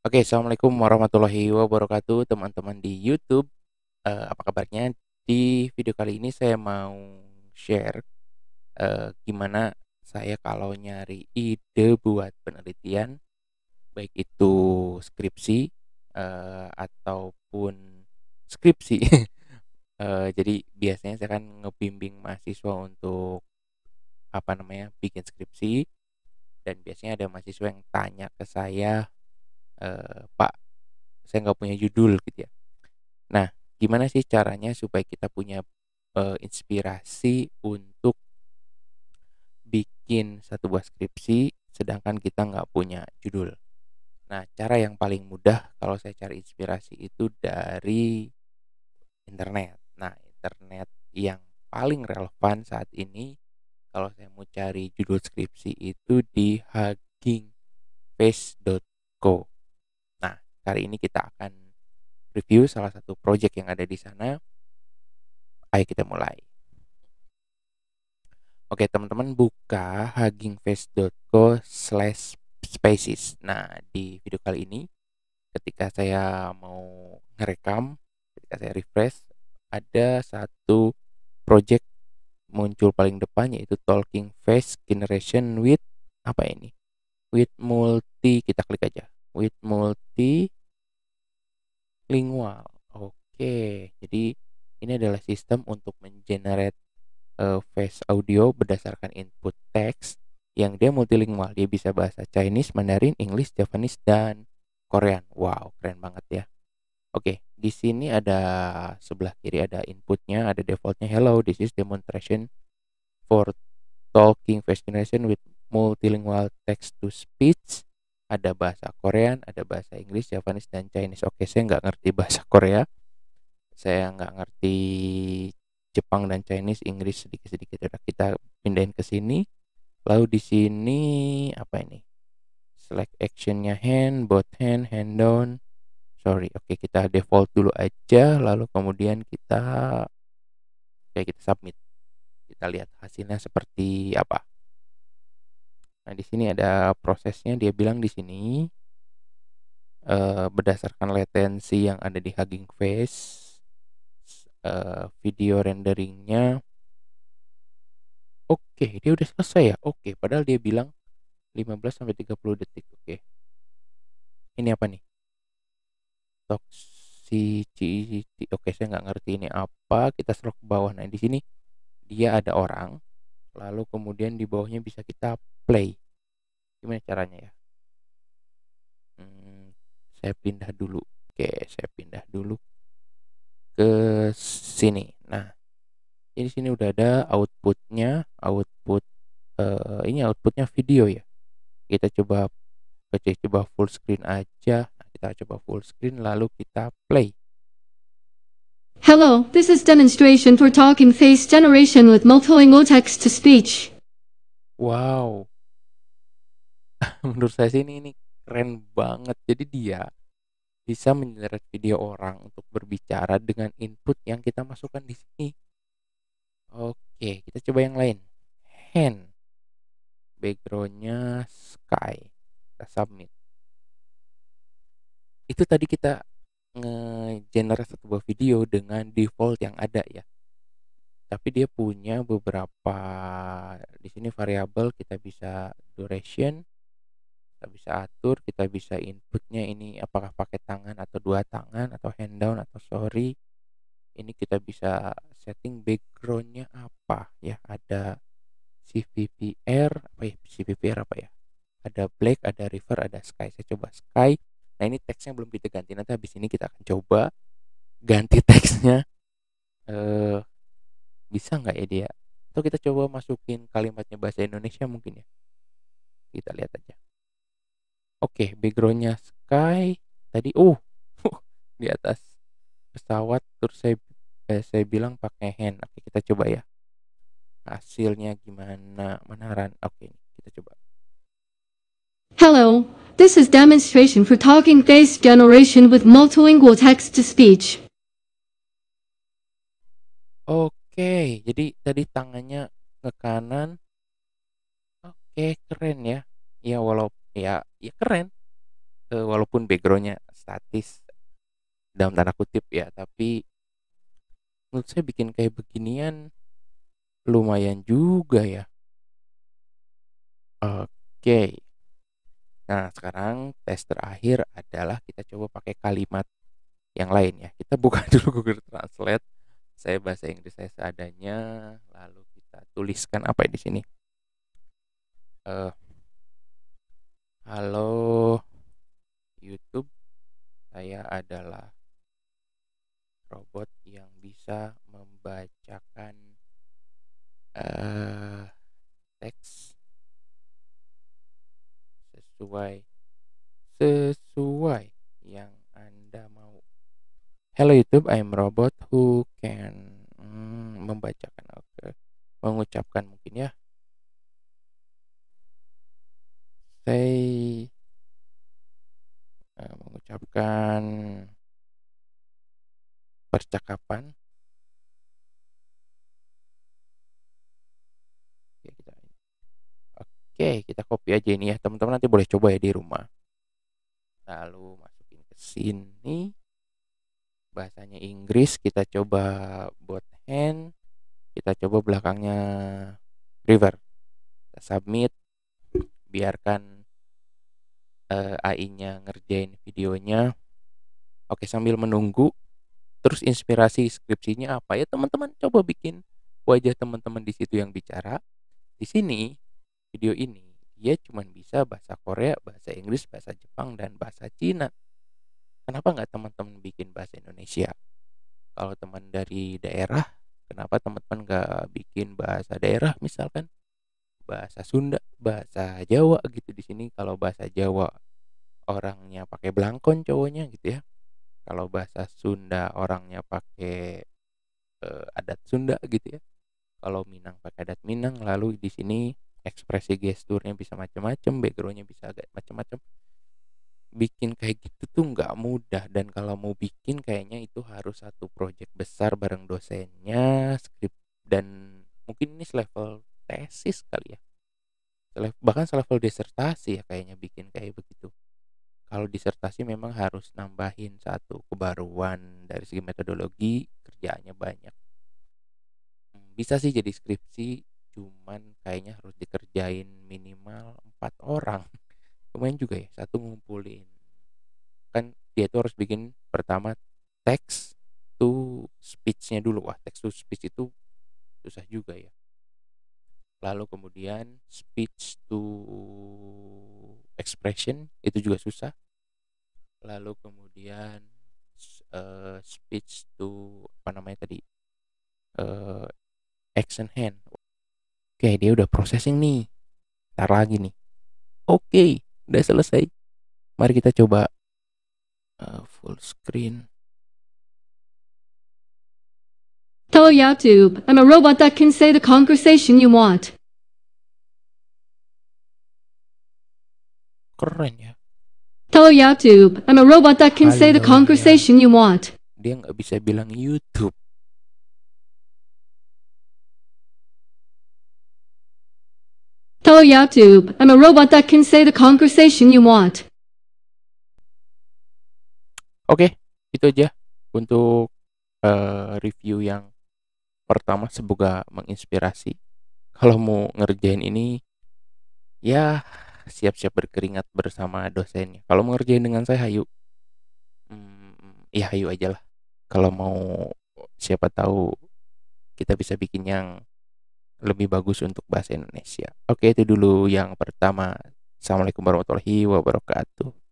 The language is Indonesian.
Oke, assalamualaikum warahmatullahi wabarakatuh, teman-teman di YouTube. Uh, apa kabarnya? Di video kali ini saya mau share uh, gimana saya kalau nyari ide buat penelitian, baik itu skripsi uh, ataupun skripsi. uh, jadi biasanya saya kan ngebimbing mahasiswa untuk apa namanya bikin skripsi dan biasanya ada mahasiswa yang tanya ke saya Eh, Pak saya nggak punya judul gitu ya nah gimana sih caranya supaya kita punya eh, inspirasi untuk bikin satu buah skripsi sedangkan kita nggak punya judul nah cara yang paling mudah kalau saya cari inspirasi itu dari internet nah internet yang paling relevan saat ini kalau saya mau cari judul skripsi itu di huggingface.co kali ini kita akan review salah satu project yang ada di sana. Ayo kita mulai. Oke teman-teman buka huggingface.co slash spaces. Nah di video kali ini ketika saya mau ngerekam, ketika saya refresh, ada satu project muncul paling depan yaitu Talking Face Generation with apa ini? With Multi kita klik aja with multi lingual. Oke, jadi ini adalah sistem untuk mengenerate uh, eh, face audio berdasarkan input text yang dia multilingual. Dia bisa bahasa Chinese, Mandarin, English, Japanese dan Korean. Wow, keren banget ya. Oke, di sini ada sebelah kiri ada inputnya, ada defaultnya. Hello, this is demonstration for talking face generation with multilingual text to speech ada bahasa Korea, ada bahasa Inggris, Javanese dan Chinese. Oke, saya nggak ngerti bahasa Korea, saya nggak ngerti Jepang dan Chinese, Inggris sedikit-sedikit. Udah kita pindahin ke sini. Lalu di sini apa ini? Select actionnya hand, both hand, hand down. Sorry, oke kita default dulu aja. Lalu kemudian kita, oke kita submit. Kita lihat hasilnya seperti apa. Nah, di sini ada prosesnya. Dia bilang di sini uh, berdasarkan latensi yang ada di Hugging Face, uh, video renderingnya. Oke, okay, dia udah selesai ya. Oke, okay, padahal dia bilang 15 sampai 30 detik. Oke. Okay. Ini apa nih? Toxicity. Oke, okay, saya nggak ngerti ini apa. Kita scroll ke bawah. Nah, di sini dia ada orang lalu kemudian di bawahnya bisa kita play gimana caranya ya hmm, saya pindah dulu oke saya pindah dulu ke sini nah ini sini udah ada outputnya output uh, ini outputnya video ya kita coba kita coba full screen aja nah, kita coba full screen lalu kita play Hello, this is demonstration for talking face generation with multilingual text to speech. Wow. Menurut saya sih ini, ini keren banget. Jadi dia bisa menyeret video orang untuk berbicara dengan input yang kita masukkan di sini. Oke, kita coba yang lain. Hand. Backgroundnya sky. Kita submit. Itu tadi kita nge-generate sebuah video dengan default yang ada ya tapi dia punya beberapa di sini variabel kita bisa duration kita bisa atur kita bisa inputnya ini apakah pakai tangan atau dua tangan atau hand down atau sorry ini kita bisa setting backgroundnya apa ya ada CVPR apa ya CVPR apa ya ada black ada river ada sky saya coba sky Nah ini teksnya belum kita ganti. Nanti habis ini kita akan coba ganti teksnya. Eh, bisa nggak ya dia? Atau kita coba masukin kalimatnya bahasa Indonesia mungkin ya. Kita lihat aja. Oke, backgroundnya sky. Tadi, oh, di atas pesawat. Terus saya, eh, saya bilang pakai hand. Oke, kita coba ya. Hasilnya gimana? Menaran. Oke, kita coba. Hello, this is demonstration for talking face generation with multilingual text to speech. Oke, okay, jadi tadi tangannya ke kanan. Oke, okay, keren ya. Ya walaupun ya ya keren. Uh, walaupun backgroundnya statis dalam tanda kutip ya, tapi menurut saya bikin kayak beginian lumayan juga ya. Oke. Okay. Nah, sekarang tes terakhir adalah kita coba pakai kalimat yang lain ya. Kita buka dulu Google Translate. Saya bahasa Inggris saya seadanya, lalu kita tuliskan apa di sini? Uh, halo YouTube, saya adalah robot yang bisa membacakan uh, teks sesuai sesuai yang Anda mau. Hello YouTube, I'm robot who can hmm, membacakan oke, mengucapkan mungkin ya. Say eh, mengucapkan percakapan Oke, kita copy aja ini ya. Teman-teman nanti boleh coba ya di rumah. Lalu masukin ke sini. Bahasanya Inggris, kita coba buat hand. Kita coba belakangnya river. Kita submit. Biarkan uh, eh, AI-nya ngerjain videonya. Oke, sambil menunggu terus inspirasi skripsinya apa ya teman-teman coba bikin wajah teman-teman di situ yang bicara. Di sini video ini, dia cuma bisa bahasa Korea, bahasa Inggris, bahasa Jepang, dan bahasa Cina. Kenapa nggak teman-teman bikin bahasa Indonesia? Kalau teman dari daerah, kenapa teman-teman nggak bikin bahasa daerah misalkan? Bahasa Sunda, bahasa Jawa gitu di sini. Kalau bahasa Jawa orangnya pakai belangkon cowoknya gitu ya kalau bahasa Sunda orangnya pakai eh, adat Sunda gitu ya kalau Minang pakai adat Minang lalu di sini ekspresi gesturnya bisa macam-macam backgroundnya bisa agak macam-macam bikin kayak gitu tuh nggak mudah dan kalau mau bikin kayaknya itu harus satu project besar bareng dosennya skrip dan mungkin ini level tesis kali ya bahkan level disertasi ya kayaknya bikin kayak begitu kalau disertasi memang harus nambahin satu kebaruan dari segi metodologi kerjaannya banyak hmm, bisa sih jadi skripsi cuman kayaknya harus dikerjain minimal empat orang lumayan juga ya satu ngumpulin kan dia tuh harus bikin pertama teks to speechnya dulu wah teks to speech itu susah juga ya lalu kemudian speech to expression itu juga susah lalu kemudian uh, speech to apa namanya tadi uh, action hand Oke, dia udah processing nih. Ntar lagi nih. Oke, udah selesai. Mari kita coba uh, full screen. Hello YouTube, I'm a robot that can say the conversation you want. Keren ya. Hello YouTube, I'm a robot that can Halo, say the ya. conversation ya. you want. Dia nggak bisa bilang YouTube. Hello YouTube, I'm a robot that can say the conversation you want. Oke, okay, itu aja untuk uh, review yang pertama semoga menginspirasi. Kalau mau ngerjain ini ya siap-siap berkeringat bersama dosennya. Kalau mau ngerjain dengan saya hayu. Hmm, ya hayu aja lah. Kalau mau siapa tahu kita bisa bikin yang lebih bagus untuk bahasa Indonesia. Oke, itu dulu yang pertama. Assalamualaikum warahmatullahi wabarakatuh.